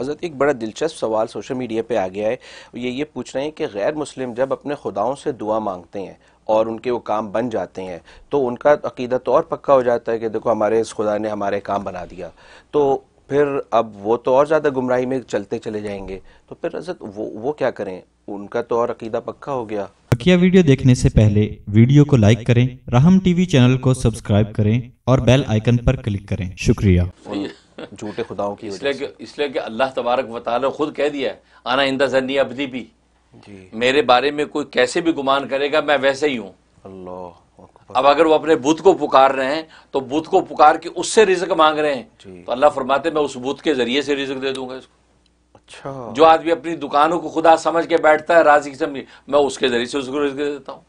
हज़रत एक बड़ा दिलचस्प सवाल सोशल मीडिया पे आ गया है ये ये पूछ रहे हैं कि गैर मुस्लिम जब अपने खुदाओं से दुआ मांगते हैं और उनके वो काम बन जाते हैं तो उनका अकीदा तो और पक्का हो जाता है कि देखो हमारे इस खुदा ने हमारे काम बना दिया तो फिर अब वो तो और ज़्यादा गुमराही में चलते चले जाएंगे तो फिर हजरत वो वो क्या करें उनका तो और अकीदा पक्का हो गया बकिया वीडियो देखने से पहले वीडियो को लाइक करें राहम टीवी चैनल को सब्सक्राइब करें और बेल आइकन पर क्लिक करें शुक्रिया झूठे खुदाओं की इसलिए कि इसलिए अल्लाह तबारक वाल खुद कह दिया है आना इंदा जन्नी अबदी भी जी मेरे बारे में कोई कैसे भी गुमान करेगा मैं वैसे ही हूँ अल्लाह अब अगर वो अपने बुत को पुकार रहे हैं तो बुत को पुकार के उससे रिजक मांग रहे हैं तो अल्लाह फरमाते मैं उस बुत के जरिए से रिजक दे दूंगा इसको अच्छा जो आदमी अपनी दुकानों को खुदा समझ के बैठता है राजी समझ मैं उसके जरिए से उसको रिजक दे देता हूँ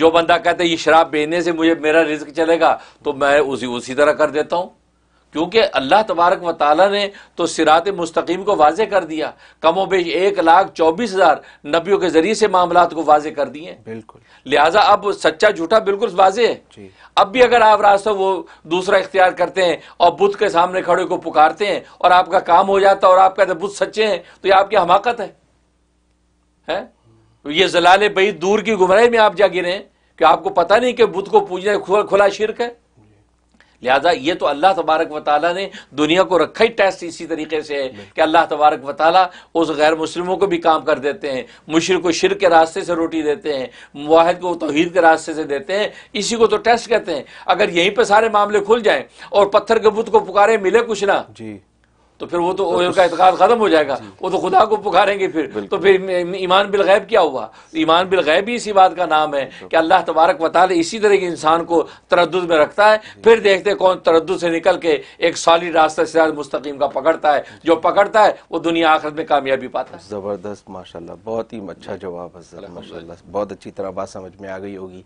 जो बंदा कहता है ये शराब बेचने से मुझे मेरा रिस्क चलेगा तो मैं उसी उसी तरह कर देता हूँ क्योंकि अल्लाह तबारक व ताली ने तो सिरात मुस्तकीम को वाजे कर दिया कमो बेश एक लाख चौबीस हज़ार नबियों के ज़रिए से मामला को वाजे कर दिए बिल्कुल लिहाजा अब सच्चा झूठा बिल्कुल वाजे है अब भी अगर आप रास्ता वो दूसरा इख्तियार करते हैं और बुद्ध के सामने खड़े को पुकारते हैं और आपका काम हो जाता है और आप कहते बुद्ध सच्चे हैं तो ये आपकी हमाकत है, तो ये जलाल बई दूर की गुमराह में आप जा गिरे हैं कि आपको पता नहीं कि बुद्ध को पूजना खुला शिरक है लिहाजा ये तो अल्लाह तबारक व ने दुनिया को रखा ही टेस्ट इसी तरीके से है कि अल्लाह तबारक व उस गैर मुस्लिमों को भी काम कर देते हैं मुशर को शिर के रास्ते से रोटी देते हैं वाहिद को तोहद के रास्ते से देते हैं इसी को तो टेस्ट कहते हैं अगर यहीं पर सारे मामले खुल जाएँ और पत्थर के बुद्ध को पुकारे मिले कुछ ना जी तो फिर वो तो, तो उनका का ख़त्म हो जाएगा वो तो खुदा को पुकारेंगे फिर तो फिर ईमान बिल गैब क्या हुआ ईमान बिल गैब ही इसी बात का नाम है कि अल्लाह तबारक दे इसी तरह के इंसान को तरद में रखता है फिर देखते कौन तरद से निकल के एक सॉलिड रास्ता से मुस्तकीम का पकड़ता है जो पकड़ता है वो दुनिया आखिरत में कामयाबी पाता है ज़बरदस्त माशा बहुत ही अच्छा जवाब है माशा बहुत अच्छी तरह बात समझ में आ गई होगी